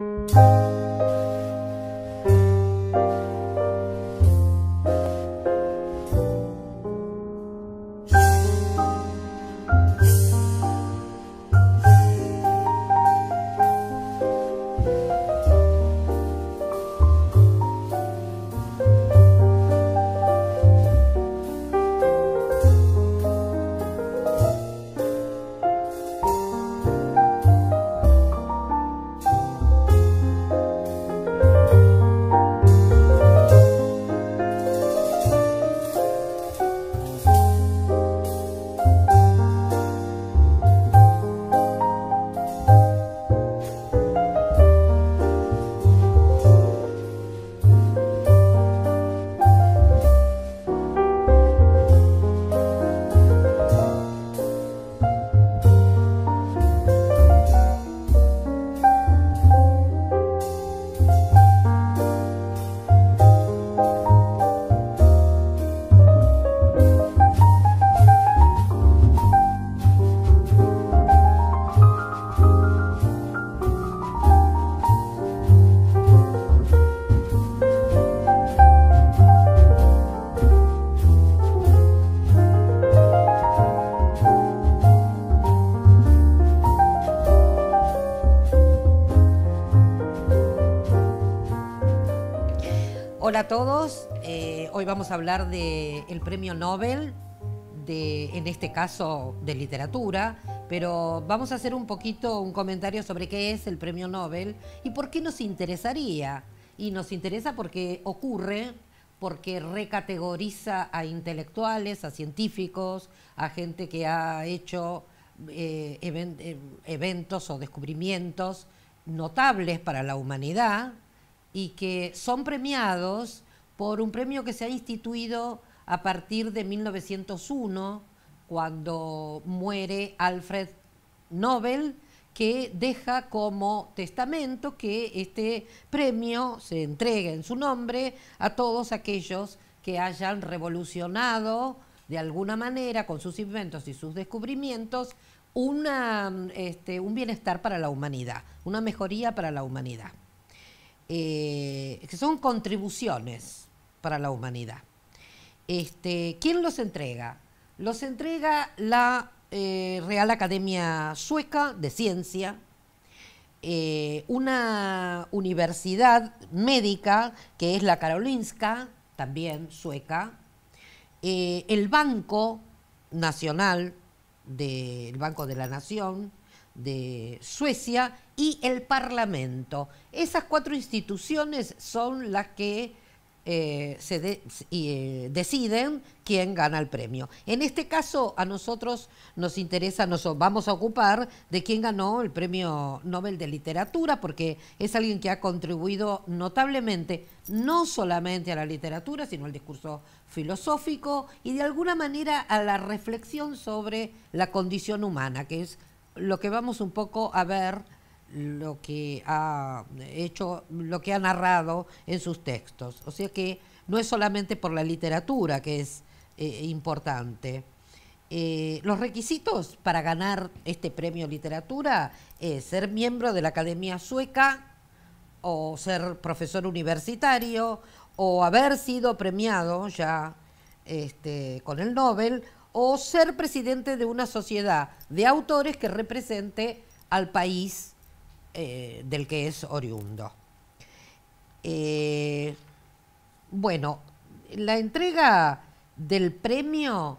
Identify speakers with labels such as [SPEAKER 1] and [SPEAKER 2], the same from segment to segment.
[SPEAKER 1] 嗯。Hola a todos. Eh, hoy vamos a hablar del premio Nobel, de, en este caso de literatura, pero vamos a hacer un poquito un comentario sobre qué es el premio Nobel y por qué nos interesaría. Y nos interesa porque ocurre, porque recategoriza a intelectuales, a científicos, a gente que ha hecho eh, eh, eventos o descubrimientos notables para la humanidad y que son premiados por un premio que se ha instituido a partir de 1901, cuando muere Alfred Nobel, que deja como testamento que este premio se entregue en su nombre a todos aquellos que hayan revolucionado de alguna manera con sus inventos y sus descubrimientos este, un bienestar para la humanidad, una mejoría para la humanidad. Eh, que son contribuciones para la humanidad. Este, ¿Quién los entrega? Los entrega la eh, Real Academia Sueca de Ciencia, eh, una universidad médica que es la Karolinska, también sueca, el Banco Nacional, del Banco de la Nación, de Suecia y el Parlamento. Esas cuatro instituciones son las que eh, se eh, deciden quién gana el premio. En este caso, a nosotros nos interesa, nos vamos a ocupar de quién ganó el premio Nobel de Literatura, porque es alguien que ha contribuido notablemente, no solamente a la literatura, sino al discurso filosófico y de alguna manera a la reflexión sobre la condición humana, que es lo que vamos un poco a ver, lo que ha hecho, lo que ha narrado en sus textos. O sea que no es solamente por la literatura que es eh, importante. Eh, los requisitos para ganar este premio literatura es ser miembro de la Academia Sueca o ser profesor universitario o haber sido premiado ya este, con el Nobel o ser presidente de una sociedad de autores que represente al país eh, del que es oriundo. Eh, bueno, la entrega del premio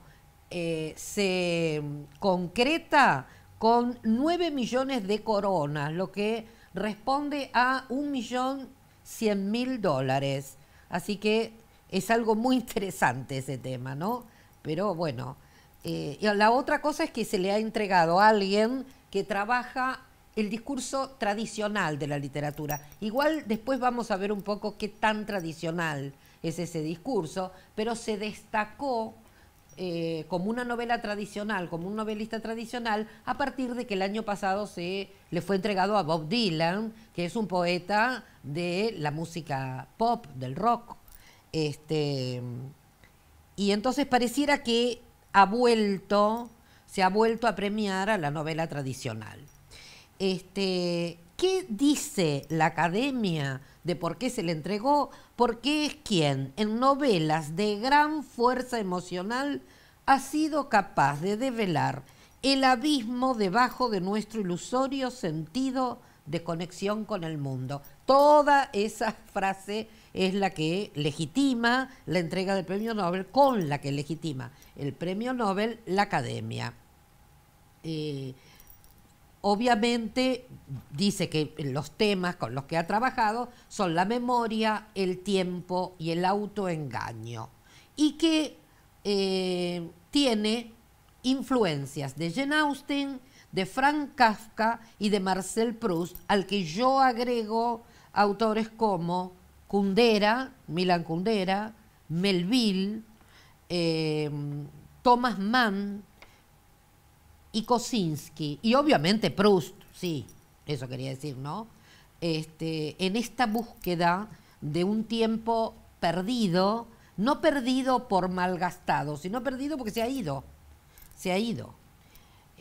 [SPEAKER 1] eh, se concreta con 9 millones de coronas, lo que responde a 1.100.000 dólares. Así que es algo muy interesante ese tema, ¿no? Pero bueno, eh, y la otra cosa es que se le ha entregado a alguien que trabaja el discurso tradicional de la literatura. Igual después vamos a ver un poco qué tan tradicional es ese discurso, pero se destacó eh, como una novela tradicional, como un novelista tradicional, a partir de que el año pasado se le fue entregado a Bob Dylan, que es un poeta de la música pop, del rock. Este, y entonces pareciera que ha vuelto, se ha vuelto a premiar a la novela tradicional. Este, ¿Qué dice la academia de por qué se le entregó? ¿Por qué es quien en novelas de gran fuerza emocional ha sido capaz de develar el abismo debajo de nuestro ilusorio sentido de conexión con el mundo. Toda esa frase es la que legitima la entrega del premio Nobel, con la que legitima el premio Nobel la academia. Eh, obviamente dice que los temas con los que ha trabajado son la memoria, el tiempo y el autoengaño. Y que eh, tiene influencias de Jane Austen, de Frank Kafka y de Marcel Proust, al que yo agrego autores como Cundera, Milan Cundera, Melville, eh, Thomas Mann y Kosinski. Y obviamente Proust, sí, eso quería decir, ¿no? Este, en esta búsqueda de un tiempo perdido, no perdido por malgastado, sino perdido porque se ha ido, se ha ido.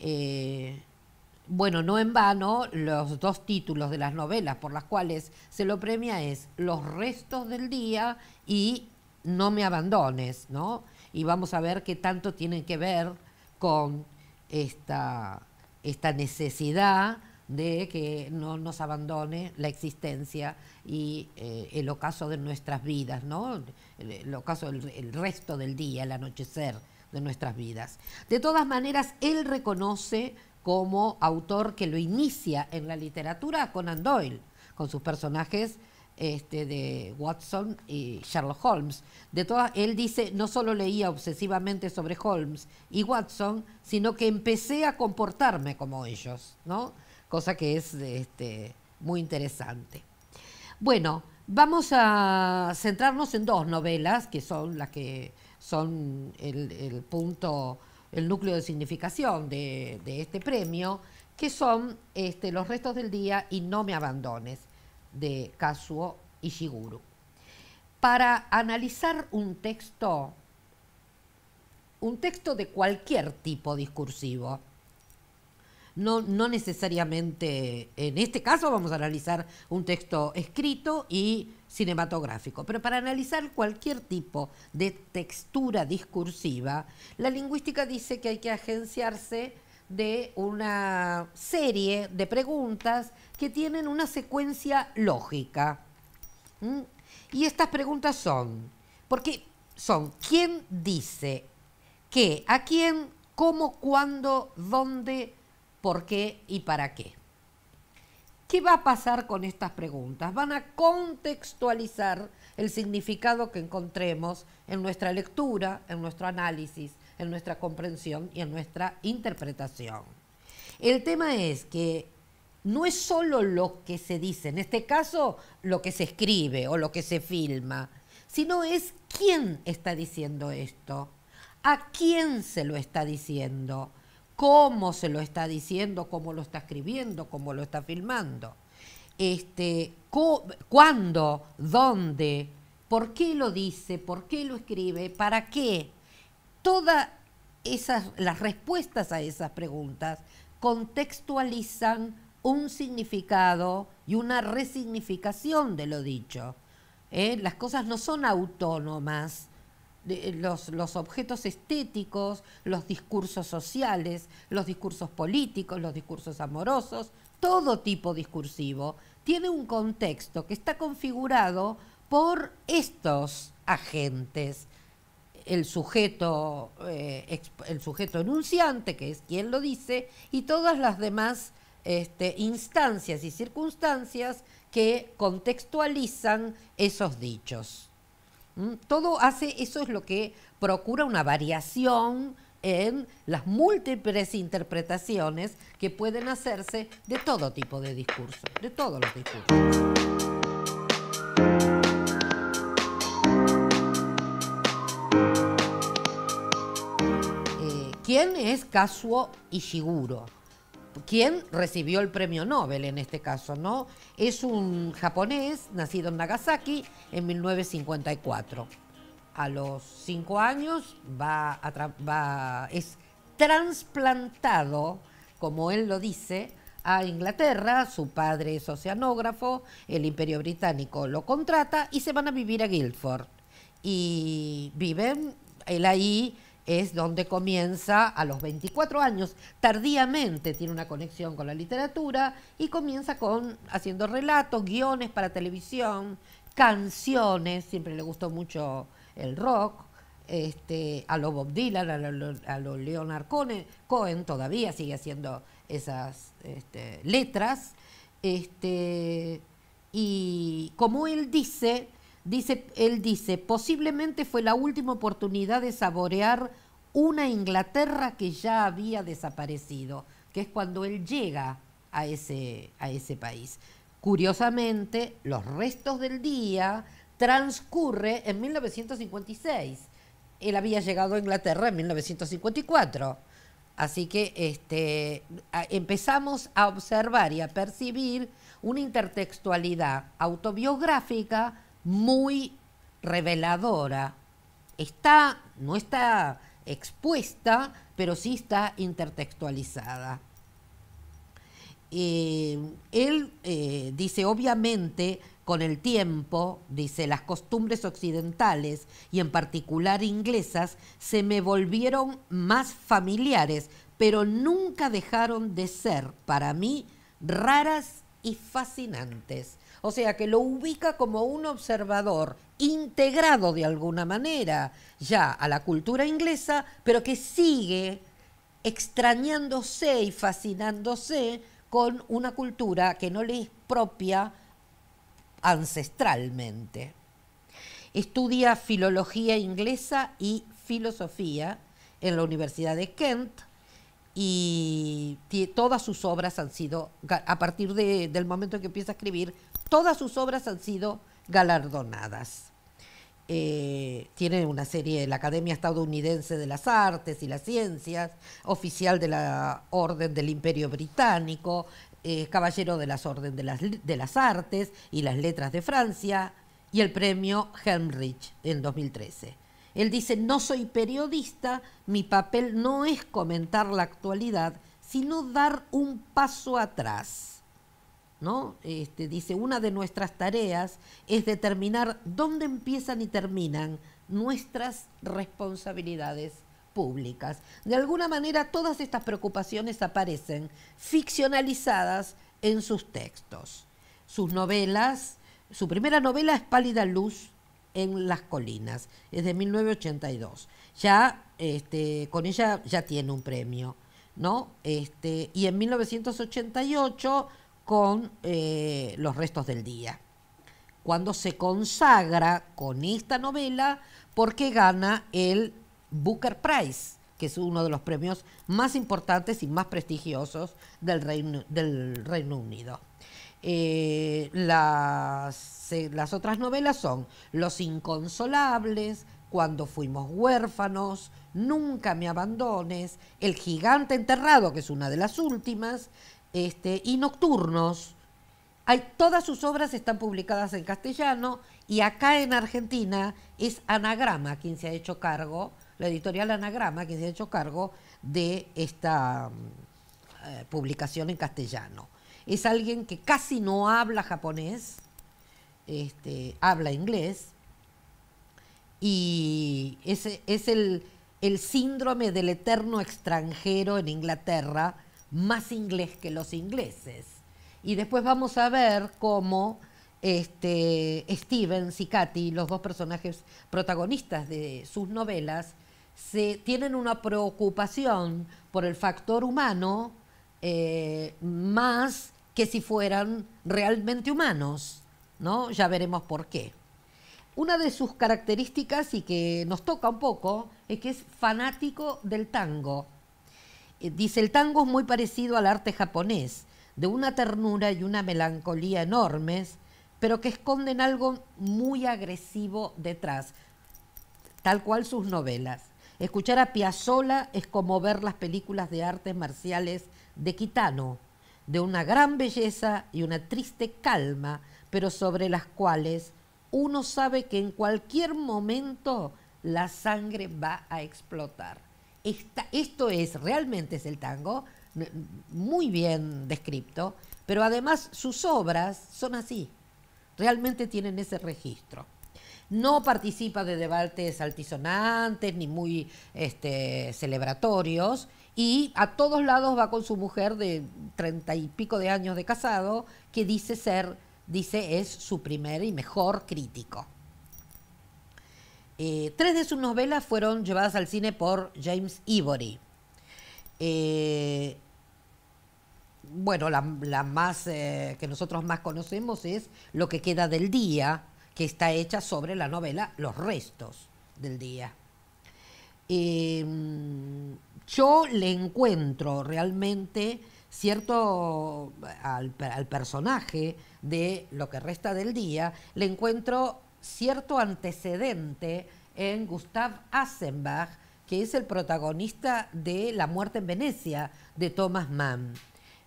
[SPEAKER 1] Eh, bueno, no en vano, los dos títulos de las novelas por las cuales se lo premia es Los restos del día y No me abandones, ¿no? Y vamos a ver qué tanto tienen que ver con esta, esta necesidad de que no nos abandone la existencia y eh, el ocaso de nuestras vidas, ¿no? El, ocaso, del el, resto del día, el anochecer, de nuestras vidas. De todas maneras, él reconoce como autor que lo inicia en la literatura a Conan Doyle, con sus personajes este, de Watson y Sherlock Holmes. De todas, él dice, no solo leía obsesivamente sobre Holmes y Watson, sino que empecé a comportarme como ellos, ¿no? Cosa que es este, muy interesante. Bueno, vamos a centrarnos en dos novelas, que son las que son el, punto, el núcleo de significación de, este premio, que son este, Los restos del día y No me abandones, de Kazuo Ishiguro. Para analizar un texto, un texto de cualquier tipo discursivo, no, necesariamente, en este caso vamos a analizar un texto escrito y cinematográfico, pero para analizar cualquier tipo de textura discursiva, la lingüística dice que hay que agenciarse de una serie de preguntas que tienen una secuencia lógica. ¿Mm? Y estas preguntas son, qué? son, ¿quién dice qué, a quién, cómo, cuándo, dónde, por qué y para qué. ¿Qué va a pasar con estas preguntas? Van a contextualizar el significado que encontremos en nuestra lectura, en nuestro análisis, en nuestra comprensión y en nuestra interpretación. El tema es que no es solo lo que se dice, en este caso lo que se escribe o lo que se filma, sino es quién está diciendo esto, a quién se lo está diciendo, cómo se lo está diciendo, cómo lo está escribiendo, cómo lo está filmando. Este, ¿Cuándo? ¿Dónde? ¿Por qué lo dice? ¿Por qué lo escribe? ¿Para qué? Todas esas, las respuestas a esas preguntas contextualizan un significado y una resignificación de lo dicho. ¿eh? Las cosas no son autónomas, eh, los, objetos estéticos, los discursos sociales, los discursos políticos, los discursos amorosos, todo tipo discursivo, tiene un contexto que está configurado por estos agentes. El sujeto, eh, enunciante, que es quien lo dice, y todas las demás este, instancias y circunstancias que contextualizan esos dichos. Todo hace, eso es lo que procura una variación en las múltiples interpretaciones que pueden hacerse de todo tipo de discurso, de todos los discursos. Eh, ¿Quién es Kazuo Ishiguro? quien recibió el premio Nobel en este caso, ¿no? Es un japonés nacido en Nagasaki en 1954. A los cinco años va, es trasplantado, como él lo dice, a Inglaterra, su padre es oceanógrafo, el imperio británico lo contrata y se van a vivir a Guildford. Y viven, él ahí es donde comienza a los 24 años, tardíamente tiene una conexión con la literatura y comienza con haciendo relatos, guiones para televisión, canciones, siempre le gustó mucho el rock, este, a lo Bob Dylan, a lo, Leonard Cohen, todavía sigue haciendo esas este, letras, este, y como él dice, Dice, él dice, posiblemente fue la última oportunidad de saborear una Inglaterra que ya había desaparecido, que es cuando él llega a ese, a ese país. Curiosamente, los restos del día transcurre en 1956. Él había llegado a Inglaterra en 1954. Así que este, empezamos a observar y a percibir una intertextualidad autobiográfica muy reveladora. Está, no está expuesta, pero sí está intertextualizada. Eh, él eh, dice, obviamente, con el tiempo, dice, las costumbres occidentales y en particular inglesas se me volvieron más familiares, pero nunca dejaron de ser para mí raras y fascinantes. O sea que lo ubica como un observador integrado de alguna manera ya a la cultura inglesa, pero que sigue extrañándose y fascinándose con una cultura que no le es propia ancestralmente. Estudia filología inglesa y filosofía en la Universidad de Kent y todas sus obras han sido, a partir del momento en que empieza a escribir, Todas sus obras han sido galardonadas. Eh, tiene una serie de la Academia Estadounidense de las Artes y las Ciencias, oficial de la Orden del Imperio Británico, eh, caballero de las Orden de las, de las Artes y las Letras de Francia y el premio Helmrich en 2013. Él dice, no soy periodista, mi papel no es comentar la actualidad, sino dar un paso atrás ¿no? Este, dice, una de nuestras tareas es determinar dónde empiezan y terminan nuestras responsabilidades públicas. De alguna manera todas estas preocupaciones aparecen ficcionalizadas en sus textos. Sus novelas, su primera novela es Pálida Luz en las Colinas, es de 1982. Ya este, con ella ya tiene un premio, ¿no? Este, y en 1988 con eh, los restos del día. Cuando se consagra con esta novela porque gana el Booker Prize, que es uno de los premios más importantes y más prestigiosos del Reino, del Reino Unido. Eh, las otras novelas son Los Inconsolables, Cuando fuimos huérfanos, Nunca me abandones, El gigante enterrado, que es una de las últimas, este, y nocturnos. Hay, todas sus obras están publicadas en castellano y acá en Argentina es Anagrama quien se ha hecho cargo, la editorial Anagrama quien se ha hecho cargo de esta mm, eh, publicación en castellano. Es alguien que casi no habla japonés, este, habla inglés y es, es el síndrome del eterno extranjero en Inglaterra más inglés que los ingleses. Y después vamos a ver cómo este, Stevens y Katy, los dos personajes protagonistas de sus novelas, se, tienen una preocupación por el factor humano eh, más que si fueran realmente humanos, Ya veremos por qué. Una de sus características y que nos toca un poco es que es fanático del tango. Eh, dice, el tango es muy parecido al arte japonés, de una ternura y una melancolía enormes, pero que esconden algo muy agresivo detrás, tal cual sus novelas. Escuchar a Piazzolla es como ver las películas de artes marciales de Kitano, de una gran belleza y una triste calma, pero sobre las cuales uno sabe que en cualquier momento la sangre va a explotar esto es, realmente es el tango, muy bien descrito, pero además sus obras son así, realmente tienen ese registro. No participa de debates altisonantes ni muy este, celebratorios y a todos lados va con su mujer de treinta y pico de años de casado que dice ser, dice es su primer y mejor crítico. Eh, tres de sus novelas fueron llevadas al cine por James Ivory. Eh, bueno, la, más eh, que nosotros más conocemos es Lo que queda del día, que está hecha sobre la novela Los restos del día. Em, yo le encuentro realmente cierto al personaje de Lo que resta del día, le encuentro cierto antecedente en Gustav Asenbach, que es el protagonista de La muerte en Venecia de Thomas Mann.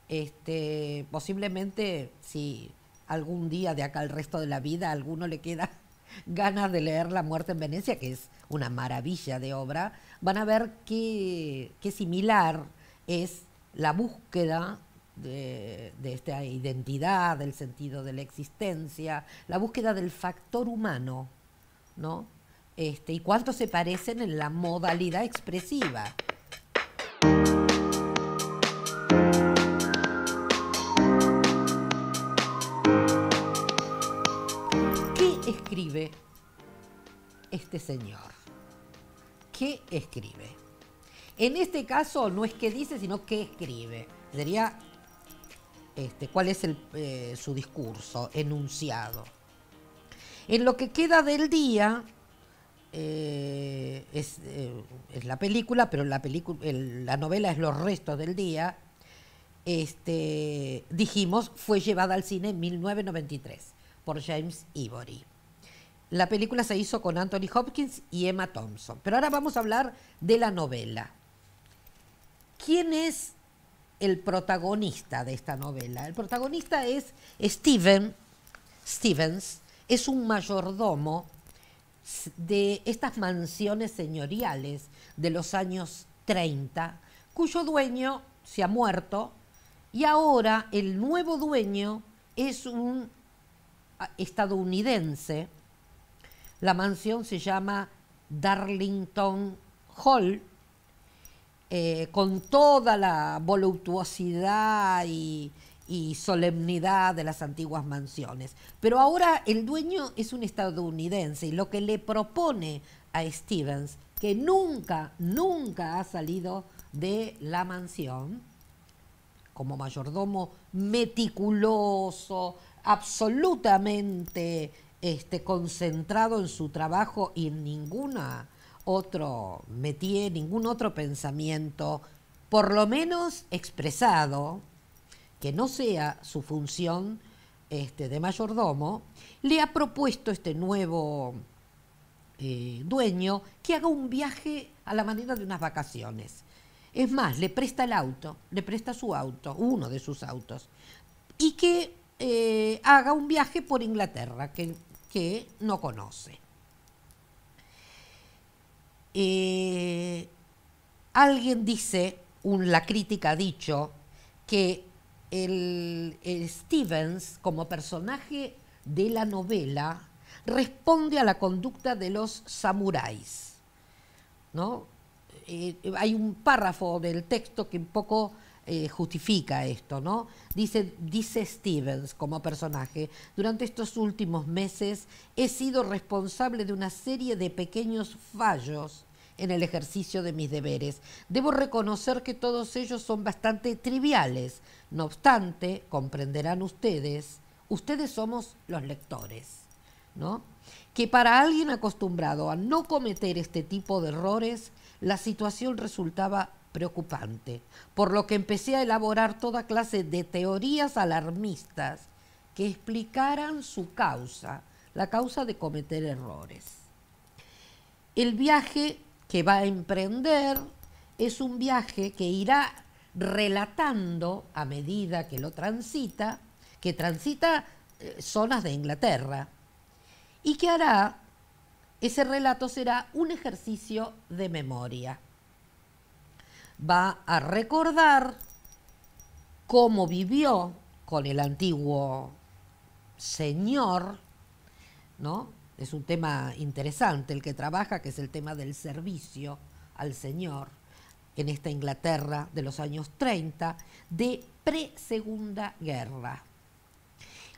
[SPEAKER 1] Este, posiblemente, si algún día de acá al resto de la vida a alguno le queda ganas de leer La muerte en Venecia, que es una maravilla de obra, van a ver qué, qué similar es la búsqueda de, esta identidad, del sentido de la existencia, la búsqueda del factor humano, ¿no? Este, y cuánto se parecen en la modalidad expresiva. ¿Qué escribe este señor? ¿Qué escribe? En este caso no es que dice, sino que escribe. Sería este, cuál es eh, su discurso enunciado. En lo que queda del día, eh, eh, es, la película, pero la, la novela es Los restos del día, este, dijimos, fue llevada al cine en 1993 por James Ivory. La película se hizo con Anthony Hopkins y Emma Thompson. Pero ahora vamos a hablar de la novela. ¿Quién es el protagonista de esta novela. El protagonista es Stephen Stevens, es un mayordomo de estas mansiones señoriales de los años 30, cuyo dueño se ha muerto y ahora el nuevo dueño es un ah, estadounidense. La mansión se llama Darlington Hall eh, con toda la voluptuosidad y, solemnidad de las antiguas mansiones. Pero ahora el dueño es un estadounidense y lo que le propone a Stevens, que nunca, nunca ha salido de la mansión, como mayordomo meticuloso, absolutamente este, concentrado en su trabajo y en ninguna otro métier, ningún otro pensamiento, por lo menos expresado, que no sea su función este, de mayordomo, le ha propuesto este nuevo eh, dueño que haga un viaje a la manera de unas vacaciones. Es más, le presta el auto, le presta su auto, uno de sus autos, y que eh, haga un viaje por Inglaterra que, que no conoce. Eh, alguien dice, un, la crítica ha dicho, que el, Stevens, como personaje de la novela, responde a la conducta de los samuráis. ¿no? Eh, hay un párrafo del texto que un poco eh, justifica esto, ¿no? Dice, dice Stevens como personaje, durante estos últimos meses he sido responsable de una serie de pequeños fallos en el ejercicio de mis deberes. Debo reconocer que todos ellos son bastante triviales. No obstante, comprenderán ustedes, ustedes somos los lectores, ¿no? Que para alguien acostumbrado a no cometer este tipo de errores, la situación resultaba preocupante, por lo que empecé a elaborar toda clase de teorías alarmistas que explicaran su causa, la causa de cometer errores. El viaje que va a emprender es un viaje que irá relatando a medida que lo transita, que transita eh, zonas de Inglaterra, y que hará, ese relato será un ejercicio de memoria va a recordar cómo vivió con el antiguo señor, ¿no? Es un tema interesante el que trabaja, que es el tema del servicio al señor en esta Inglaterra de los años 30, de pre-segunda guerra.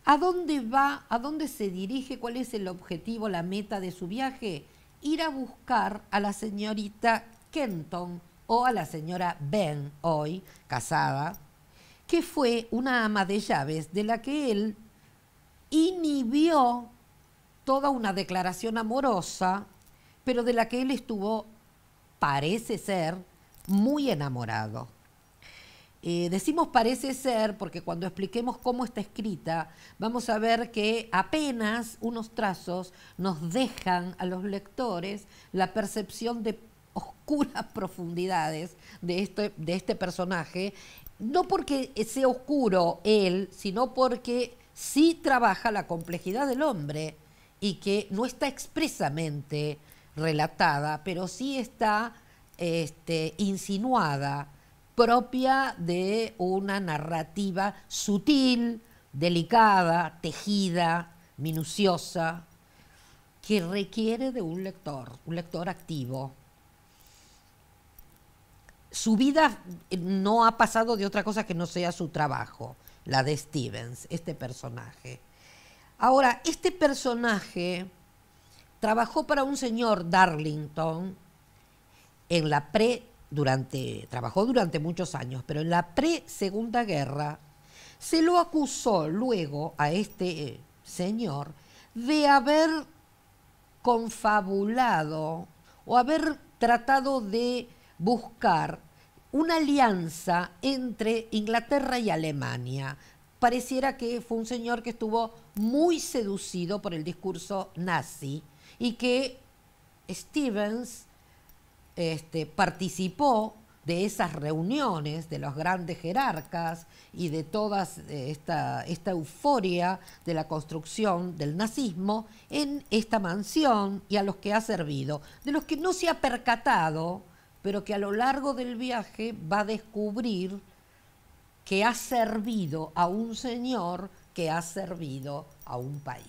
[SPEAKER 1] ¿A dónde va? ¿A dónde se dirige? ¿Cuál es el objetivo, la meta de su viaje? Ir a buscar a la señorita Kenton, o a la señora Ben, hoy casada, que fue una ama de llaves de la que él inhibió toda una declaración amorosa, pero de la que él estuvo, parece ser, muy enamorado. Eh, decimos parece ser porque cuando expliquemos cómo está escrita, vamos a ver que apenas unos trazos nos dejan a los lectores la percepción de oscuras profundidades de este, de este personaje, no porque sea oscuro él, sino porque sí trabaja la complejidad del hombre y que no está expresamente relatada, pero sí está este, insinuada, propia de una narrativa sutil, delicada, tejida, minuciosa, que requiere de un lector, un lector activo su vida eh, no ha pasado de otra cosa que no sea su trabajo, la de Stevens, este personaje. Ahora, este personaje trabajó para un señor Darlington en la pre durante trabajó durante muchos años, pero en la pre Segunda Guerra se lo acusó luego a este eh, señor de haber confabulado o haber tratado de buscar una alianza entre Inglaterra y Alemania. Pareciera que fue un señor que estuvo muy seducido por el discurso nazi y que Stevens este, participó de esas reuniones de los grandes jerarcas y de toda esta, esta, euforia de la construcción del nazismo en esta mansión y a los que ha servido, de los que no se ha percatado pero que a lo largo del viaje va a descubrir que ha servido a un señor que ha servido a un país.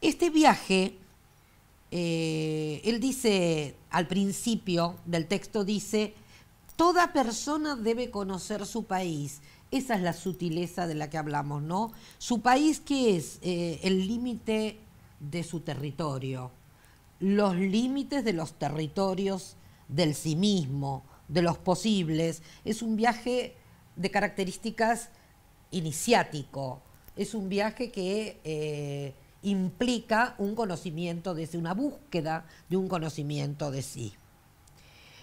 [SPEAKER 1] Este viaje, eh, él dice al principio del texto, dice, toda persona debe conocer su país. Esa es la sutileza de la que hablamos, ¿no? Su país que es eh, el límite de su territorio, los límites de los territorios del sí mismo, de los posibles. Es un viaje de características iniciático. Es un viaje que eh, implica un conocimiento de sí, una búsqueda de un conocimiento de sí.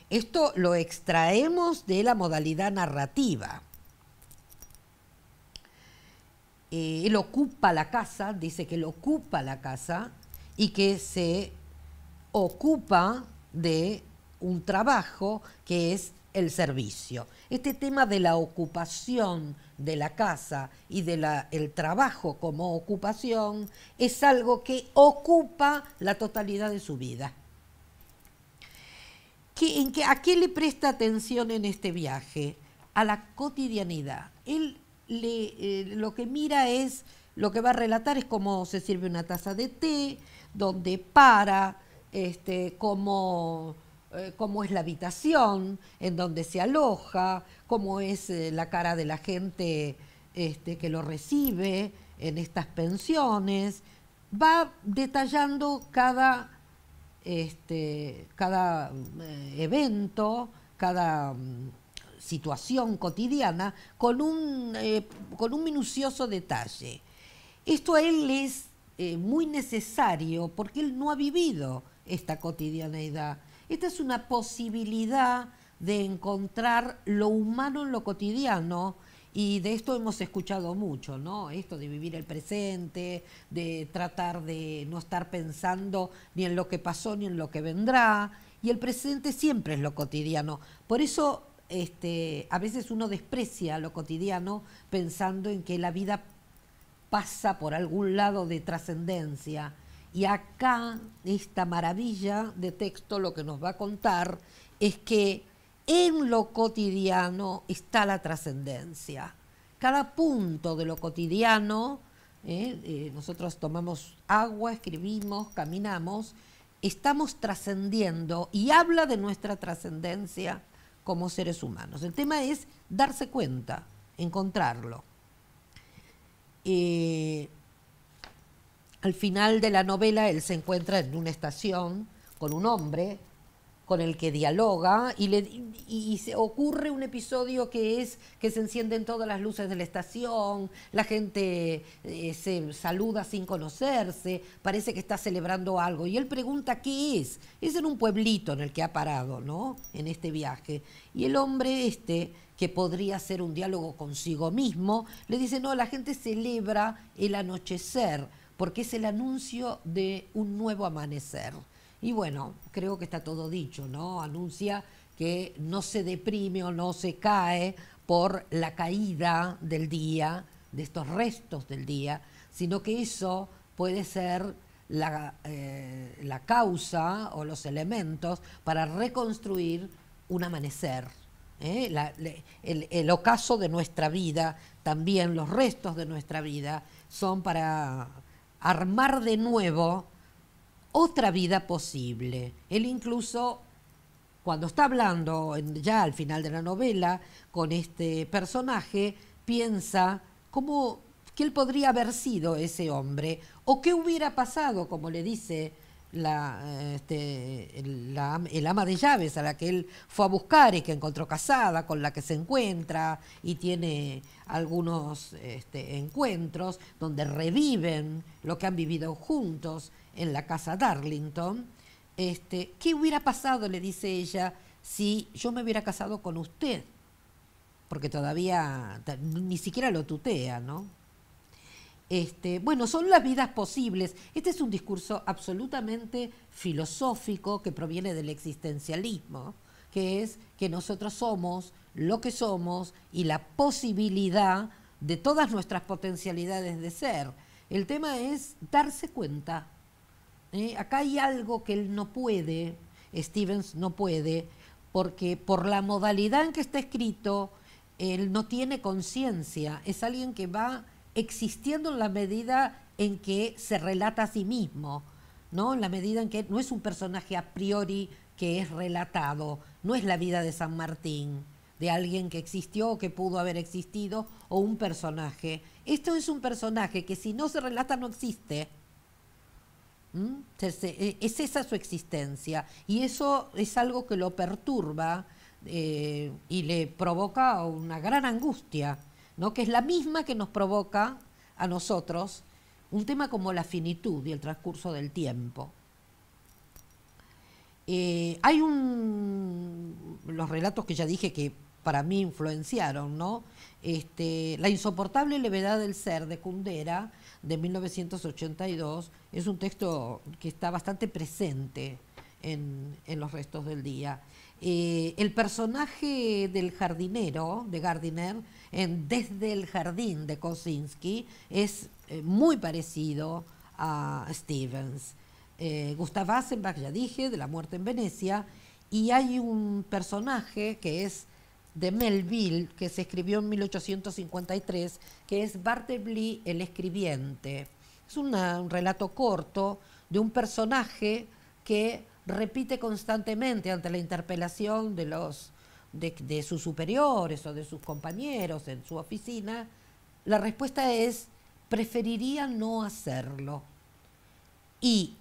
[SPEAKER 1] Esto lo extraemos de la modalidad narrativa. Eh, él ocupa la casa, dice que él ocupa la casa y que se ocupa de un trabajo que es el servicio. Este tema de la ocupación de la casa y del trabajo como ocupación es algo que ocupa la totalidad de su vida. en ¿A qué le presta atención en este viaje? A la cotidianidad. Él le, eh, lo que mira es, lo que va a relatar es cómo se sirve una taza de té, dónde para, este, cómo eh, cómo es la habitación, en donde se aloja, cómo es eh, la cara de la gente este, que lo recibe en estas pensiones. Va detallando cada, este, eh, evento, cada mm, situación cotidiana con un minucioso detalle. Esto a él es muy necesario porque él no ha vivido esta cotidianeidad esta es una posibilidad de encontrar lo humano en lo cotidiano, y de esto hemos escuchado mucho, ¿no? Esto de vivir el presente, de tratar de no estar pensando ni en lo que pasó ni en lo que vendrá. Y el presente siempre es lo cotidiano. Por eso este, a veces uno desprecia lo cotidiano pensando en que la vida pasa por algún lado de trascendencia y acá esta maravilla de texto lo que nos va a contar es que en lo cotidiano está la trascendencia. Cada punto de lo cotidiano, eh, eh, nosotros tomamos agua, escribimos, caminamos, estamos trascendiendo y habla de nuestra trascendencia como seres humanos. El tema es darse cuenta, encontrarlo. Eh, al final de la novela él se encuentra en una estación con un hombre con el que dialoga y, le, se ocurre un episodio que es que se encienden todas las luces de la estación, la gente eh, se saluda sin conocerse, parece que está celebrando algo y él pregunta qué es. Es en un pueblito en el que ha parado, ¿no? En este viaje. Y el hombre este que podría hacer un diálogo consigo mismo, le dice, no, la gente celebra el anochecer porque es el anuncio de un nuevo amanecer. Y bueno, creo que está todo dicho, ¿no? Anuncia que no se deprime o no se cae por la caída del día, de estos restos del día, sino que eso puede ser la, eh, causa o los elementos para reconstruir un amanecer. ¿eh? el ocaso de nuestra vida, también los restos de nuestra vida, son para armar de nuevo otra vida posible. Él incluso, cuando está hablando ya al final de la novela con este personaje, piensa cómo que él podría haber sido ese hombre o qué hubiera pasado, como le dice la, este, ama de llaves a la que él fue a buscar y que encontró casada, con la que se encuentra y tiene algunos este, encuentros donde reviven lo que han vivido juntos en la casa Darlington. Este, ¿Qué hubiera pasado, le dice ella, si yo me hubiera casado con usted? Porque todavía ni siquiera lo tutea, ¿no? Este, bueno, son las vidas posibles. Este es un discurso absolutamente filosófico que proviene del existencialismo, que es que nosotros somos lo que somos y la posibilidad de todas nuestras potencialidades de ser. El tema es darse cuenta. ¿eh? Acá hay algo que él no puede, Stevens no puede, porque por la modalidad en que está escrito, él no tiene conciencia, es alguien que va existiendo en la medida en que se relata a sí mismo, ¿no? En la medida en que no es un personaje a priori que es relatado, no es la vida de San Martín, de alguien que existió o que pudo haber existido, o un personaje. Esto es un personaje que si no se relata no existe. ¿Mm? E, es esa su existencia y eso es algo que lo perturba eh, y le provoca una gran angustia. ¿no? que es la misma que nos provoca a nosotros un tema como la finitud y el transcurso del tiempo. Eh, hay un, los relatos que ya dije que para mí influenciaron, ¿no? Este, la insoportable levedad del ser de Kundera de 1982 es un texto que está bastante presente en, los restos del día. Eh, el personaje del jardinero, de Gardiner, en Desde el Jardín de Kosinski, es eh, muy parecido a Stevens. Eh, Gustav Asenbach, ya dije, de La Muerte en Venecia, y hay un personaje que es de Melville, que se escribió en 1853, que es Bartleby el Escribiente. Es un relato corto de un personaje que repite constantemente ante la interpelación de los de, sus superiores o de sus compañeros en su oficina, la respuesta es preferiría no hacerlo. Y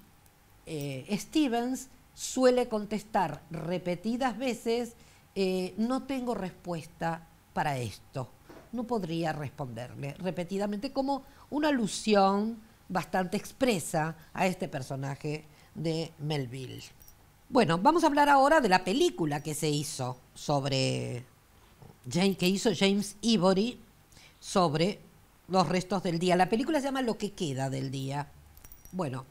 [SPEAKER 1] eh, Stevens suele contestar repetidas veces, eh, no tengo respuesta para esto, no podría responderle repetidamente como una alusión bastante expresa a este personaje de Melville. Bueno, vamos a hablar ahora de la película que se hizo sobre que hizo James Ivory sobre los restos del día. La película se llama Lo que queda del día. Bueno,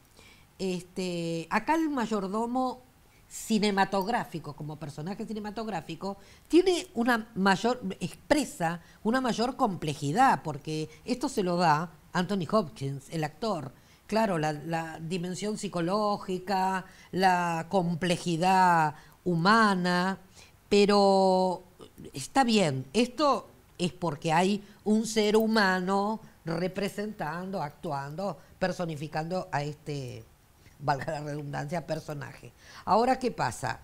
[SPEAKER 1] este, acá el mayordomo cinematográfico, como personaje cinematográfico, tiene una mayor, expresa una mayor complejidad, porque esto se lo da Anthony Hopkins, el actor, claro, la, dimensión psicológica, la complejidad humana, pero está bien, esto es porque hay un ser humano representando, actuando, personificando a este, valga la redundancia, personaje. Ahora, ¿qué pasa?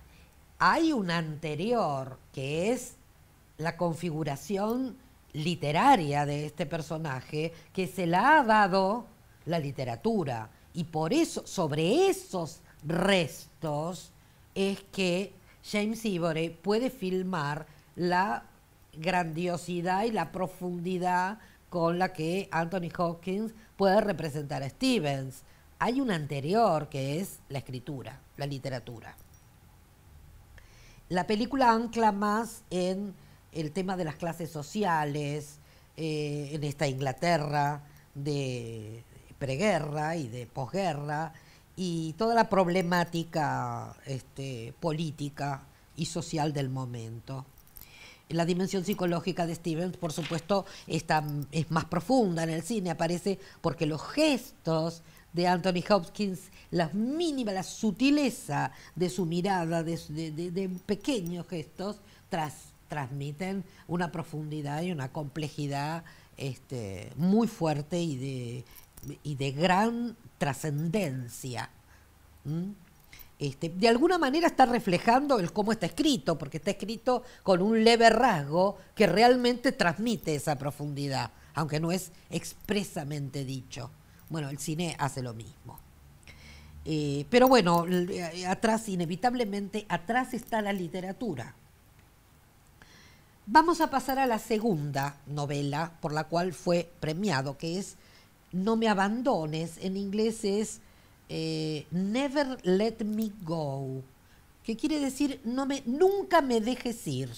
[SPEAKER 1] Hay un anterior que es la configuración literaria de este personaje que se la ha dado la literatura. Y por eso, sobre esos restos, es que James Ivory puede filmar la grandiosidad y la profundidad con la que Anthony Hopkins puede representar a Stevens. Hay un anterior que es la escritura, la literatura. La película ancla más en el tema de las clases sociales, eh, en esta Inglaterra de, preguerra y de posguerra y toda la problemática este, política y social del momento. La dimensión psicológica de Stevens, por supuesto, está, es más profunda en el cine, aparece porque los gestos de Anthony Hopkins, las mínima, la sutileza de su mirada, de, de pequeños gestos, transmiten una profundidad y una complejidad este, muy fuerte y de y de gran trascendencia. Este, de alguna manera está reflejando el cómo está escrito, porque está escrito con un leve rasgo que realmente transmite esa profundidad, aunque no es expresamente dicho. Bueno, el cine hace lo mismo. Eh, pero bueno, eh, atrás, inevitablemente, atrás está la literatura. Vamos a pasar a la segunda novela por la cual fue premiado, que es no me abandones, en inglés es eh, never let me go, que quiere decir no me, nunca me dejes ir,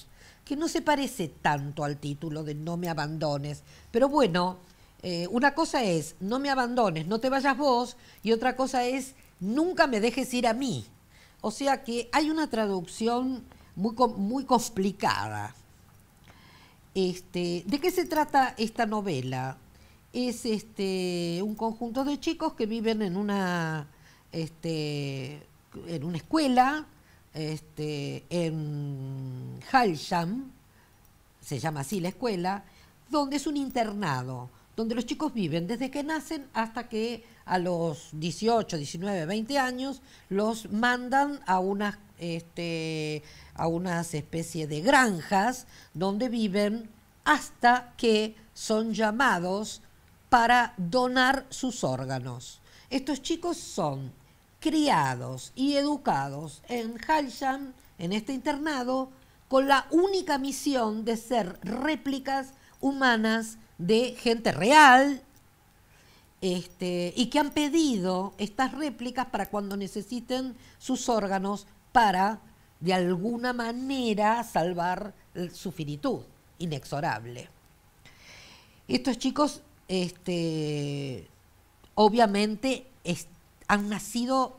[SPEAKER 1] que no se parece tanto al título de no me abandones, pero bueno, eh, una cosa es no me abandones, no te vayas vos, y otra cosa es nunca me dejes ir a mí. O sea que hay una traducción muy, muy complicada. Este, ¿De qué se trata esta novela? es este un conjunto de chicos que viven en una este, en una escuela este, en Halsham, se llama así la escuela, donde es un internado, donde los chicos viven desde que nacen hasta que a los 18, 19, 20 años los mandan a unas este, a unas especies de granjas donde viven hasta que son llamados para donar sus órganos. Estos chicos son criados y educados en Halsham, en este internado, con la única misión de ser réplicas humanas de gente real este, y que han pedido estas réplicas para cuando necesiten sus órganos para, de alguna manera, salvar su finitud inexorable. Estos chicos este, obviamente han nacido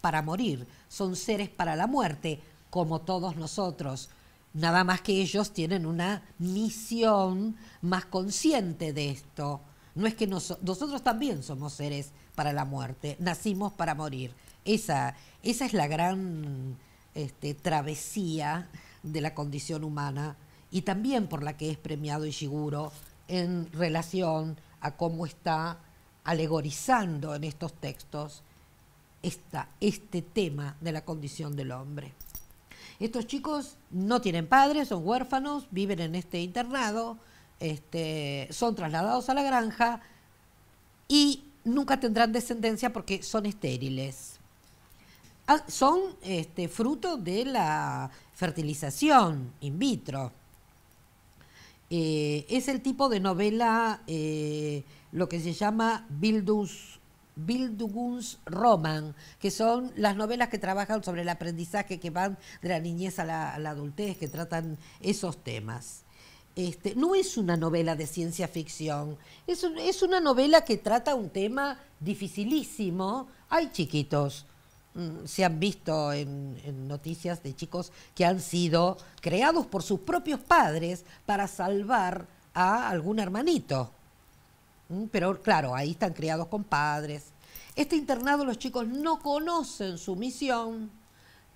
[SPEAKER 1] para morir, son seres para la muerte, como todos nosotros. Nada más que ellos tienen una misión más consciente de esto. No es que nosotros también somos seres para la muerte, nacimos para morir. Esa, esa es la gran este, travesía de la condición humana y también por la que es premiado Ishiguro en relación a cómo está alegorizando en estos textos esta, este tema de la condición del hombre. Estos chicos no tienen padres, son huérfanos, viven en este internado, este, son trasladados a la granja y nunca tendrán descendencia porque son estériles. Ah, son este, fruto de la fertilización in vitro. Eh, es el tipo de novela, eh, lo que se llama bildungs, Bildungsroman, que son las novelas que trabajan sobre el aprendizaje, que van de la niñez a la, adultez, que tratan esos temas. Este, no es una novela de ciencia ficción, es, una novela que trata un tema dificilísimo. Hay chiquitos, Mm, se han visto en, noticias de chicos que han sido creados por sus propios padres para salvar a algún hermanito. Mm, pero claro, ahí están criados con padres. Este internado los chicos no conocen su misión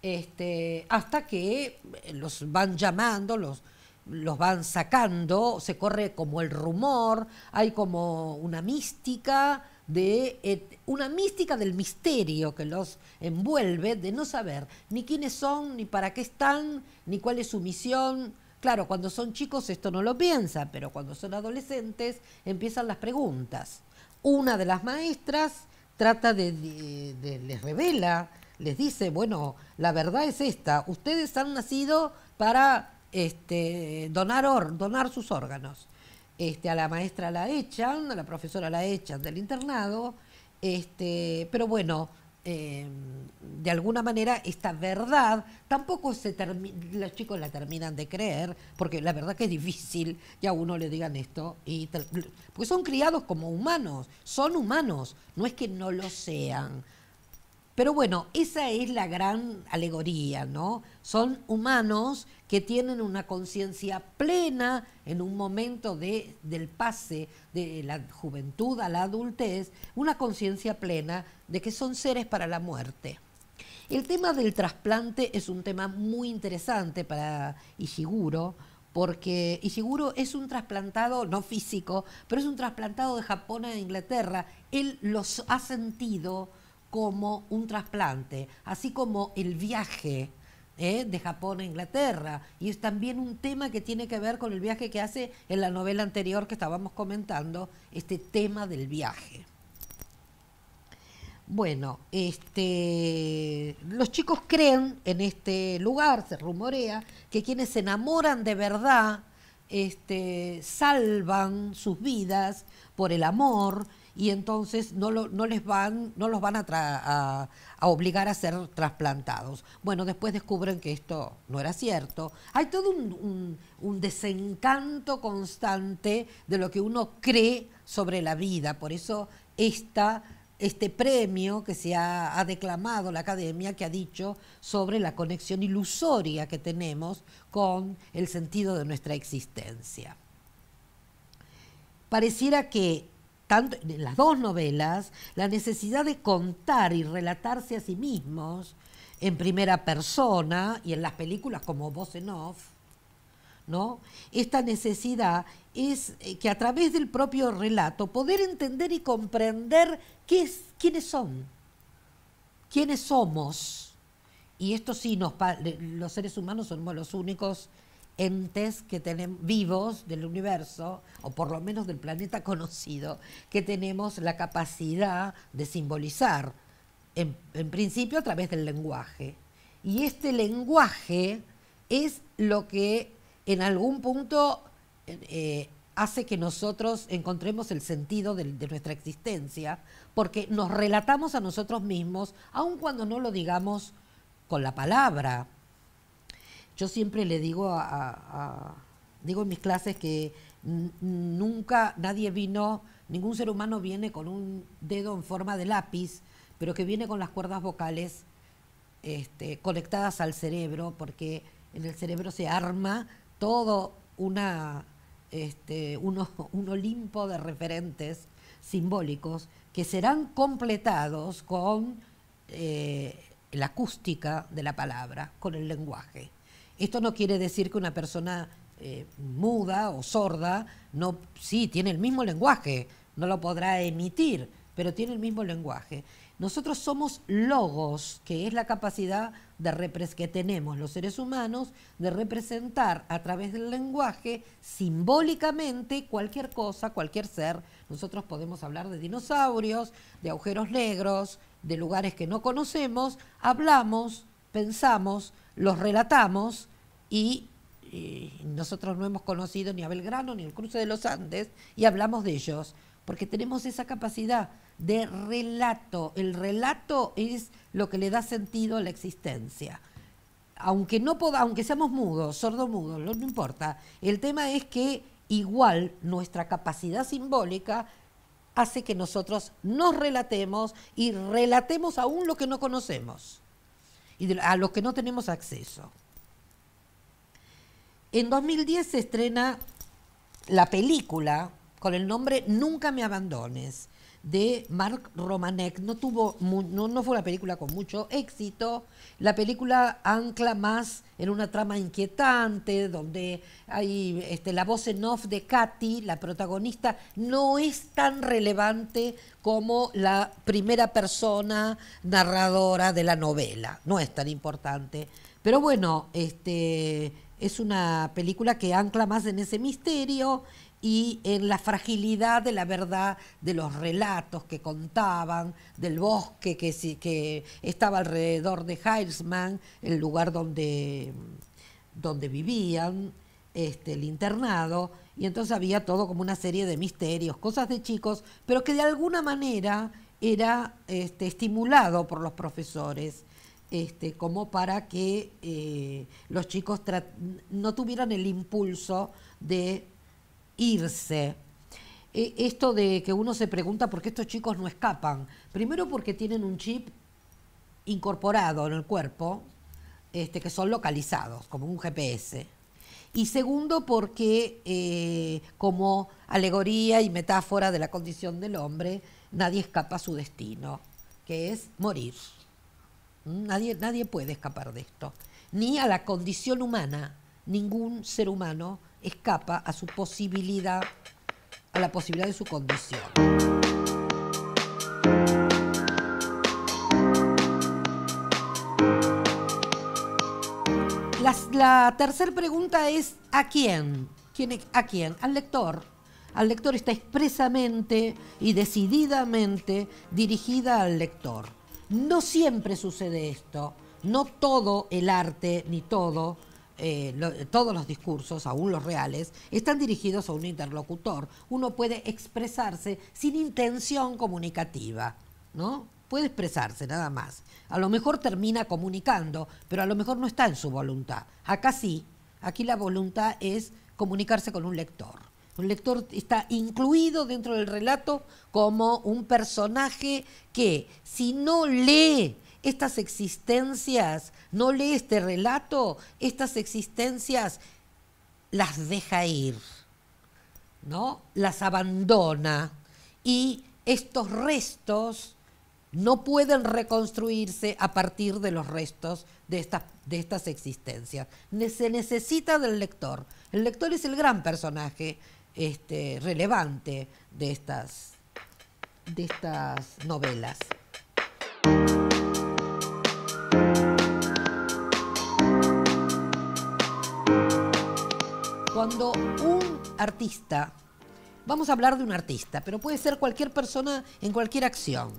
[SPEAKER 1] este, hasta que eh, los van llamando, los van sacando, se corre como el rumor, hay como una mística de eh, una mística del misterio que los envuelve, de no saber ni quiénes son, ni para qué están, ni cuál es su misión. Claro, cuando son chicos esto no lo piensan, pero cuando son adolescentes empiezan las preguntas. Una de las maestras trata de, les revela, les dice, bueno, la verdad es esta, ustedes han nacido para este, donar, donar sus órganos. Este, a la maestra la echan, a la profesora la echan del internado, este, pero bueno, em, de alguna manera esta verdad tampoco se los chicos la terminan de creer, porque la verdad que es difícil que a uno le digan esto, y porque son criados como humanos, son humanos, no es que no lo sean, pero bueno, esa es la gran alegoría, ¿no? Son humanos que tienen una conciencia plena en un momento del pase de la juventud a la adultez, una conciencia plena de que son seres para la muerte. El tema del trasplante es un tema muy interesante para Ishiguro, porque Ishiguro es un trasplantado, no físico, pero es un trasplantado de Japón a Inglaterra. Él los ha sentido como un trasplante, así como el viaje. ¿eh? de Japón a Inglaterra, y es también un tema que tiene que ver con el viaje que hace en la novela anterior que estábamos comentando, este tema del viaje. Bueno, este, los chicos creen en este lugar, se rumorea, que quienes se enamoran de verdad este, salvan sus vidas por el amor y entonces no, no, les van, no los van a, obligar a ser trasplantados. Bueno, después descubren que esto no era cierto. Hay todo un, desencanto constante de lo que uno cree sobre la vida, por eso este premio que se ha, ha, declamado la academia, que ha dicho sobre la conexión ilusoria que tenemos con el sentido de nuestra existencia. Pareciera que en las dos novelas, la necesidad de contar y relatarse a sí mismos en primera persona y en las películas como voz en ¿no? Esta necesidad es eh, que a través del propio relato poder entender y comprender quiénes son, quiénes somos. Y esto sí, nos, los seres humanos somos los únicos entes que tenemos vivos del universo o por lo menos del planeta conocido que tenemos la capacidad de simbolizar en, principio a través del lenguaje y este lenguaje es lo que en algún punto eh, hace que nosotros encontremos el sentido de, nuestra existencia, porque nos relatamos a nosotros mismos, aun cuando no lo digamos con la palabra. Yo siempre le digo a, digo en mis clases que nunca nadie vino, ningún ser humano viene con un dedo en forma de lápiz, pero que viene con las cuerdas vocales este, conectadas al cerebro, porque en el cerebro se arma todo una, este, un olimpo de referentes simbólicos que serán completados con eh, la acústica de la palabra, con el lenguaje. Esto no quiere decir que una persona eh, muda o sorda no sí tiene el mismo lenguaje, no lo podrá emitir, pero tiene el mismo lenguaje. Nosotros somos logos, que es la capacidad que tenemos los seres humanos de representar a través del lenguaje simbólicamente cualquier cosa, cualquier ser. Nosotros podemos hablar de dinosaurios, de agujeros negros, de lugares que no conocemos, hablamos pensamos, los relatamos y eh, nosotros no hemos conocido ni a Belgrano ni el cruce de los Andes y hablamos de ellos, porque tenemos esa capacidad de relato. El relato es lo que le da sentido a la existencia. Aunque, no poda, aunque seamos mudos, sordomudos, no, no importa. El tema es que igual nuestra capacidad simbólica hace que nosotros nos relatemos y relatemos aún lo que no conocemos y a los que no tenemos acceso. En 2010 se estrena la película con el nombre Nunca me abandones, de Mark Romanek. No tuvo no, fue una película con mucho éxito. La película ancla más en una trama inquietante donde hay este, la voz en off de Katy, la protagonista, no es tan relevante como la primera persona narradora de la novela. No es tan importante. Pero bueno, este es una película que ancla más en ese misterio y en la fragilidad de la verdad de los relatos que contaban, del bosque que, que estaba alrededor de Heisman, el lugar donde, donde vivían, este, el internado, y entonces había todo como una serie de misterios, cosas de chicos, pero que de alguna manera era este, estimulado por los profesores. Este, como para que eh, los chicos no tuvieran el impulso de irse. E, esto de que uno se pregunta por qué estos chicos no escapan. Primero porque tienen un chip incorporado en el cuerpo, este, que son localizados, como un GPS. Y segundo, porque eh, como alegoría y metáfora de la condición del hombre, nadie escapa a su destino, que es morir. ¿Mm? Nadie, nadie puede escapar de esto, ni a la condición humana, ningún ser humano escapa a su posibilidad, a la posibilidad de su condición. La, tercera pregunta es ¿a quién? ¿Quién? ¿A quién? Al lector. Al lector está expresamente y decididamente dirigida al lector. No siempre sucede esto. No todo el arte, ni todo, eh, todos los discursos, aún los reales, están dirigidos a un interlocutor. Uno puede expresarse sin intención comunicativa, ¿no? Puede expresarse nada más. A lo mejor termina comunicando, pero a lo mejor no está en su voluntad. Acá sí, aquí la voluntad es comunicarse con un lector. Un lector está incluido dentro del relato como un personaje que si no lee estas existencias, no lee este relato, estas existencias las deja ir, ¿no? Las abandona y estos restos no pueden reconstruirse a partir de los restos de estas, de estas existencias. Se necesita del lector. El lector es el gran personaje este, relevante de estas, de estas novelas. cuando un artista, vamos a hablar de un artista, pero puede ser cualquier persona en cualquier acción,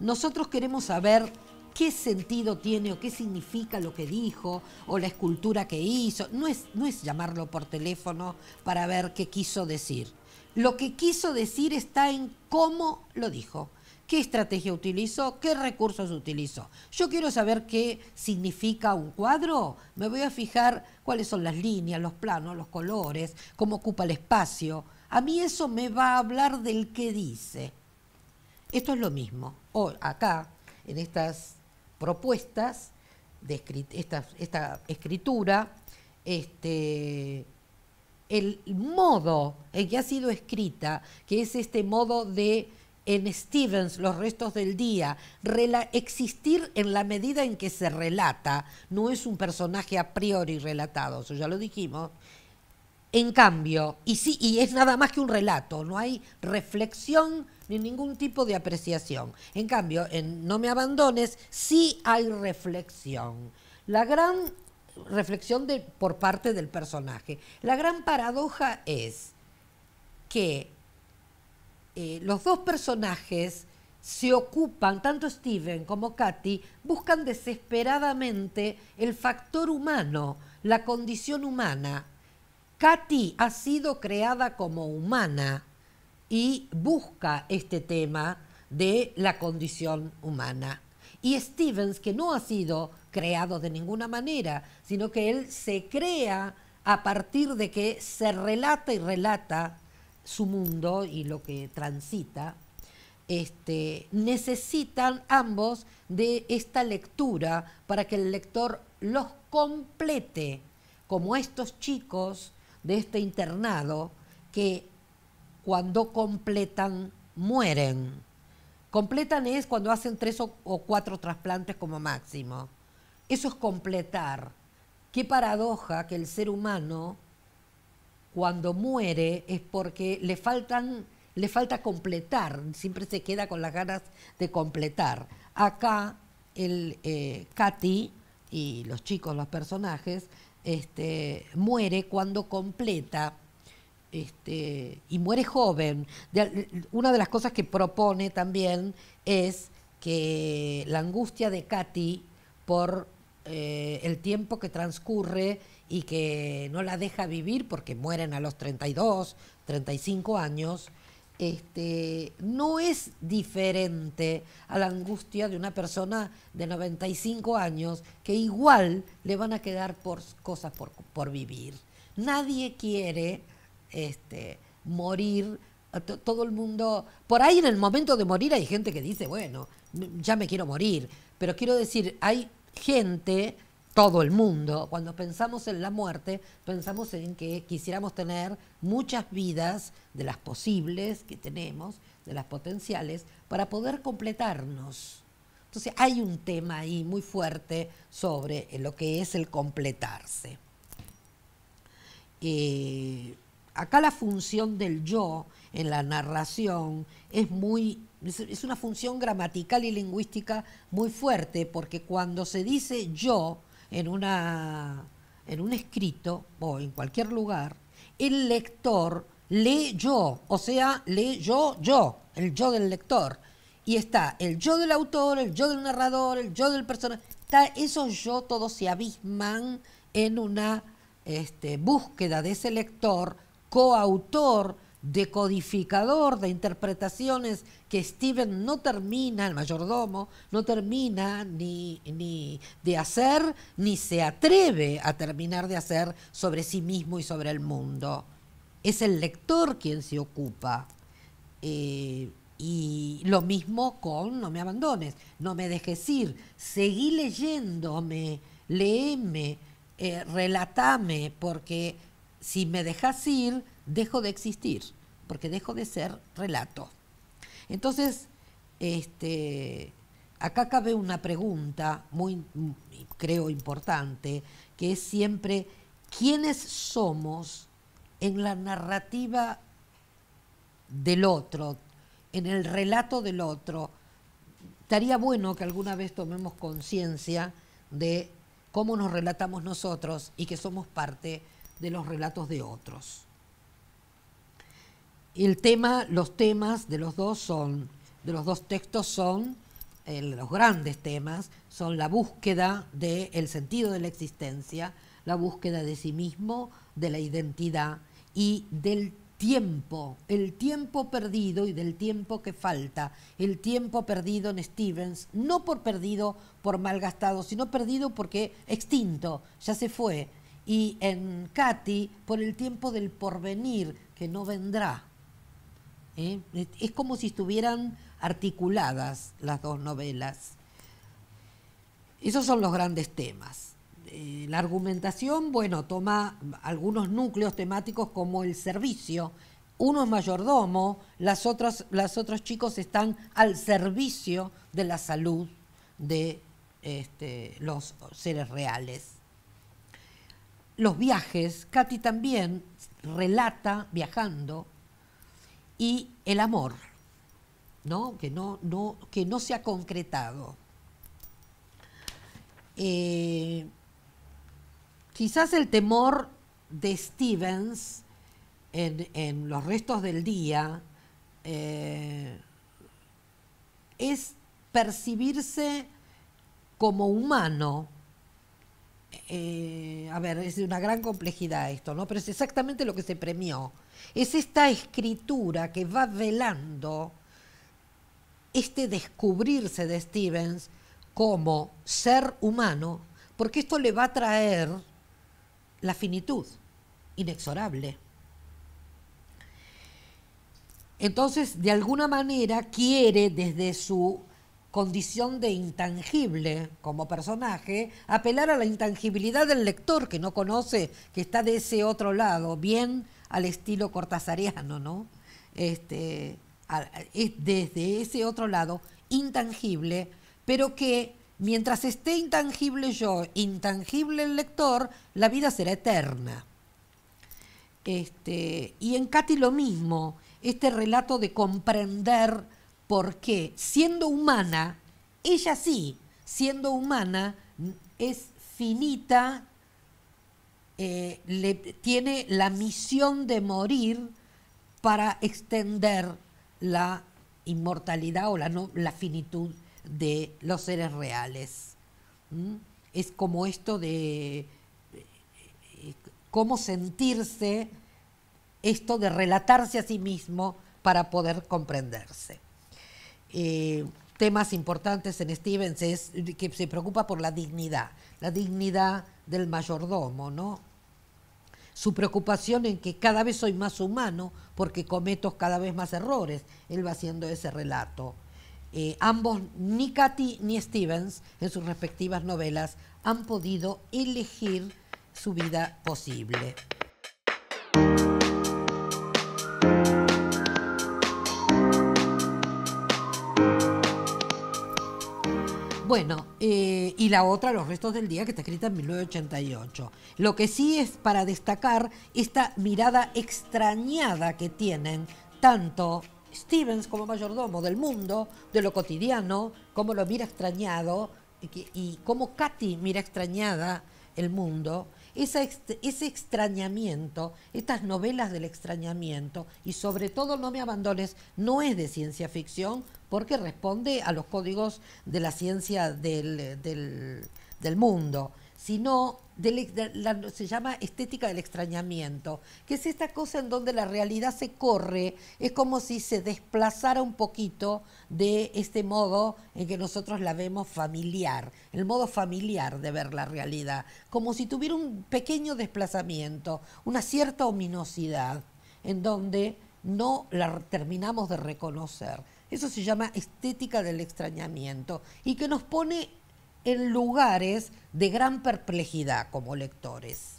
[SPEAKER 1] nosotros queremos saber qué sentido tiene o qué significa lo que dijo o la escultura que hizo. No es, no es llamarlo por teléfono para ver qué quiso decir. Lo que quiso decir está en cómo lo dijo qué estrategia utilizó, qué recursos utilizó. Yo quiero saber qué significa un cuadro, me voy a fijar cuáles son las líneas, los planos, los colores, cómo ocupa el espacio. A mí eso me va a hablar del que dice. Esto es lo mismo. acá, en estas propuestas, de esta, escritura, este, el modo en que ha sido escrita, que es este modo de en Stevens los restos del día, existir en la medida en que se relata, no es un personaje a priori relatado, eso ya lo dijimos. En cambio, y sí, y es nada más que un relato, no hay reflexión ni ningún tipo de apreciación. En cambio, en No me abandones sí hay reflexión. La gran reflexión de, por parte del personaje. La gran paradoja es que eh, los dos personajes se ocupan, tanto Steven como Katy, buscan desesperadamente el factor humano, la condición humana. Katy ha sido creada como humana y busca este tema de la condición humana. Y Stevens, que no ha sido creado de ninguna manera, sino que él se crea a partir de que se relata y relata su mundo y lo que transita, este, necesitan ambos de esta lectura para que el lector los complete, como estos chicos de este internado que cuando completan mueren. Completan es cuando hacen tres o, o cuatro trasplantes como máximo. Eso es completar. Qué paradoja que el ser humano cuando muere es porque le faltan le falta completar, siempre se queda con las ganas de completar. Acá el eh, Katy y los chicos, los personajes, este, muere cuando completa este, y muere joven. una de las cosas que propone también es que la angustia de Katy por eh, el tiempo que transcurre y que no la deja vivir porque mueren a los 32, 35 años, este, no es diferente a la angustia de una persona de 95 años que igual le van a quedar por, cosas por, vivir. Nadie quiere este, morir, todo el mundo, por ahí en el momento de morir hay gente que dice, bueno, ya me quiero morir, pero quiero decir, hay gente, todo el mundo, cuando pensamos en la muerte, pensamos en que quisiéramos tener muchas vidas de las posibles que tenemos, de las potenciales, para poder completarnos. Entonces hay un tema ahí muy fuerte sobre eh, lo que es el completarse. Eh, acá la función del yo en la narración es muy es una función gramatical y lingüística muy fuerte, porque cuando se dice yo en, una, en un escrito o en cualquier lugar, el lector lee yo, o sea, lee yo, yo, el yo del lector. Y está el yo del autor, el yo del narrador, el yo del personaje. Está, esos yo todos se abisman en una este, búsqueda de ese lector coautor decodificador de interpretaciones que Steven no termina, el mayordomo, no termina ni, de hacer, ni se atreve a terminar de hacer sobre sí mismo y sobre el mundo. Es el lector quien se ocupa. Eh, y lo mismo con No me abandones, no me dejes ir, seguí leyéndome, léeme, eh, relatame, porque si me dejas ir, dejo de existir porque dejo de ser relato. Entonces, este, acá cabe una pregunta muy, creo, importante, que es siempre, ¿quiénes somos en la narrativa del otro, en el relato del otro? Estaría bueno que alguna vez tomemos conciencia de cómo nos relatamos nosotros y que somos parte de los relatos de otros el tema, los temas de los dos son, de los dos textos son, eh, los grandes temas, son la búsqueda del sentido de la existencia, la búsqueda de sí mismo, de la identidad y del tiempo, el tiempo perdido y del tiempo que falta, el tiempo perdido en Stevens, no por perdido, por malgastado, sino perdido porque extinto, ya se fue, y en Katy por el tiempo del porvenir que no vendrá. ¿eh? Es como si estuvieran articuladas las dos novelas. Esos son los grandes temas. Eh, la argumentación, bueno, toma algunos núcleos temáticos como el servicio. Uno es mayordomo, las otras, las otros chicos están al servicio de la salud de este, los seres reales. Los viajes, Katy también relata viajando y el amor, ¿no? Que, no, no, que no se ha concretado. Eh, quizás el temor de Stevens en, los restos del día eh, es percibirse como humano, eh, a ver, es de una gran complejidad esto, ¿no? Pero es exactamente lo que se premió. Es esta escritura que va velando este descubrirse de Stevens como ser humano, porque esto le va a traer la finitud inexorable. Entonces, de alguna manera, quiere desde su condición de intangible como personaje, apelar a la intangibilidad del lector que no conoce, que está de ese otro lado, bien al estilo cortasariano, ¿no? Este, es desde ese otro lado, intangible, pero que mientras esté intangible yo, intangible el lector, la vida será eterna. Este, y en Cati lo mismo, este relato de comprender porque siendo humana, ella sí, siendo humana, es finita, eh, tiene la misión de morir para extender la inmortalidad o la, finitud de los seres reales. Es como esto de cómo sentirse, esto de relatarse a sí mismo para poder comprenderse. Eh, temas importantes en Stevens es que se preocupa por la dignidad, la dignidad del mayordomo, ¿no? Su preocupación en que cada vez soy más humano porque cometo cada vez más errores. Él va haciendo ese relato. Eh, ambos, ni Katy ni Stevens, en sus respectivas novelas, han podido elegir su vida posible. Bueno, eh, y la otra, Los restos del día, que está escrita en 1988. Lo que sí es para destacar esta mirada extrañada que tienen tanto Stevens como mayordomo del mundo, de lo cotidiano, como lo mira extrañado y, como cómo Katy mira extrañada el mundo ese extrañamiento, estas novelas del extrañamiento, y sobre todo No me abandones, no es de ciencia ficción porque responde a los códigos de la ciencia del, del, del mundo, sino se llama estética del extrañamiento, que es esta cosa en donde la realidad se corre, es como si se desplazara un poquito de este modo en que nosotros la vemos familiar, el modo familiar de ver la realidad, como si tuviera un pequeño desplazamiento, una cierta ominosidad, en donde no la terminamos de reconocer. Eso se llama estética del extrañamiento y que nos pone en lugares de gran perplejidad como lectores.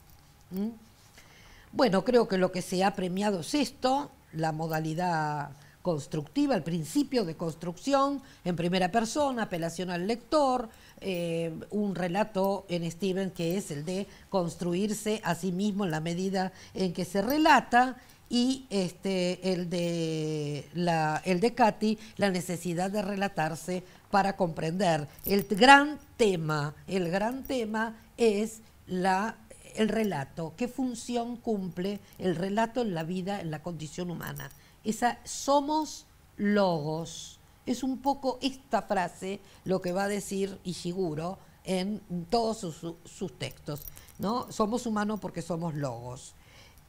[SPEAKER 1] Bueno, creo que lo que se ha premiado es esto, la modalidad constructiva, el principio de construcción en primera persona, apelación al lector, eh, un relato en Steven que es el de construirse a sí mismo en la medida en que se relata y este, el, de la, el de Katy, la necesidad de relatarse para comprender. El gran tema, el gran tema es la, el relato, qué función cumple el relato en la vida, en la condición humana. Esa somos logos. Es un poco esta frase lo que va a decir Ishiguro en todos sus, sus textos. ¿no? Somos humanos porque somos logos.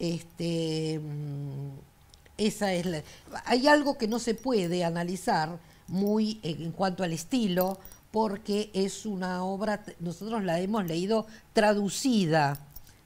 [SPEAKER 1] Este, mm, esa es hay algo que no se puede analizar muy en cuanto al estilo, porque es una obra, nosotros la hemos leído traducida,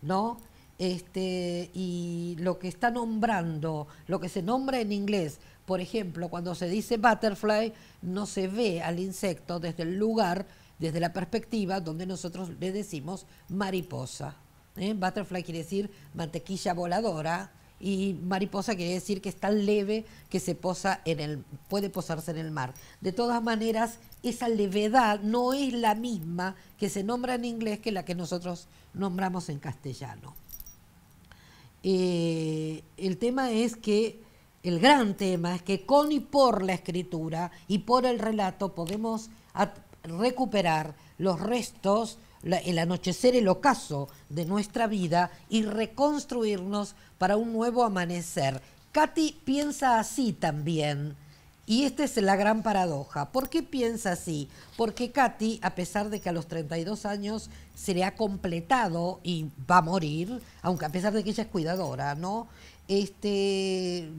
[SPEAKER 1] ¿no? Este, y lo que está nombrando, lo que se nombra en inglés, por ejemplo, cuando se dice butterfly, no se ve al insecto desde el lugar, desde la perspectiva donde nosotros le decimos mariposa. ¿eh? Butterfly quiere decir mantequilla voladora y mariposa quiere decir que es tan leve que se posa en el, puede posarse en el mar. De todas maneras, esa levedad no es la misma que se nombra en inglés que la que nosotros nombramos en castellano. Eh, el tema es que, el gran tema es que con y por la escritura y por el relato podemos recuperar los restos el anochecer, el ocaso de nuestra vida y reconstruirnos para un nuevo amanecer. Katy piensa así también. Y esta es la gran paradoja. ¿Por qué piensa así? Porque Katy, a pesar de que a los 32 años se le ha completado y va a morir, aunque a pesar de que ella es cuidadora, ¿no? Este,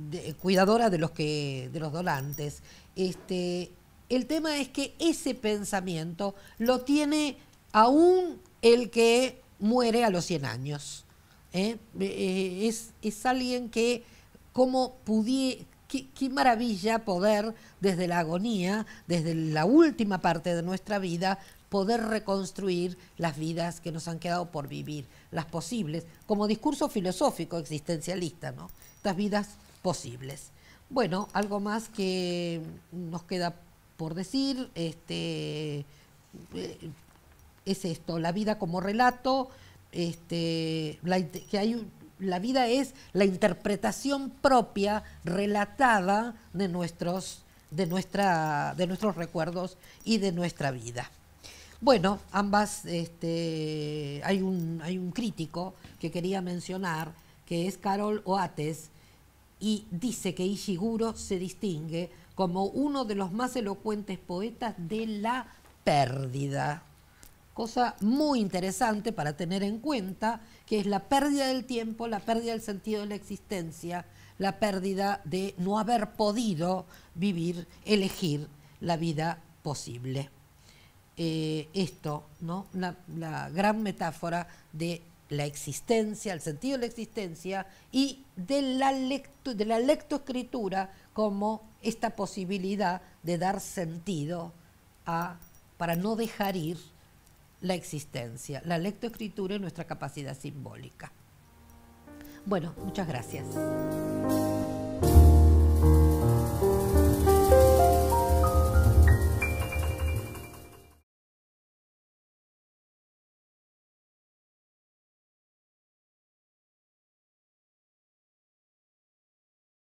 [SPEAKER 1] cuidadora de los que de los dolantes. Este, el tema es que ese pensamiento lo tiene aún el que muere a los 100 años. ¿eh? Eh, eh, es, es, alguien que, como pudiera, qué, qué, maravilla poder desde la agonía, desde la última parte de nuestra vida, poder reconstruir las vidas que nos han quedado por vivir, las posibles, como discurso filosófico existencialista, ¿no? Estas vidas posibles. Bueno, algo más que nos queda por decir, este, es esto, la vida como relato, este, la, que hay, la vida es la interpretación propia, relatada de nuestros, de, nuestra, de nuestros recuerdos y de nuestra vida. Bueno, ambas, este, hay, un, hay un crítico que quería mencionar, que es Carol Oates, y dice que Ishiguro se distingue como uno de los más elocuentes poetas de la pérdida cosa muy interesante para tener en cuenta, que es la pérdida del tiempo, la pérdida del sentido de la existencia, la pérdida de no haber podido vivir, elegir la vida posible. Eh, esto, ¿no? La, gran metáfora de la existencia, el sentido de la existencia y de la, de la lectoescritura como esta posibilidad de dar sentido a, para no dejar ir la existencia, la lectoescritura y nuestra capacidad simbólica. Bueno, muchas gracias.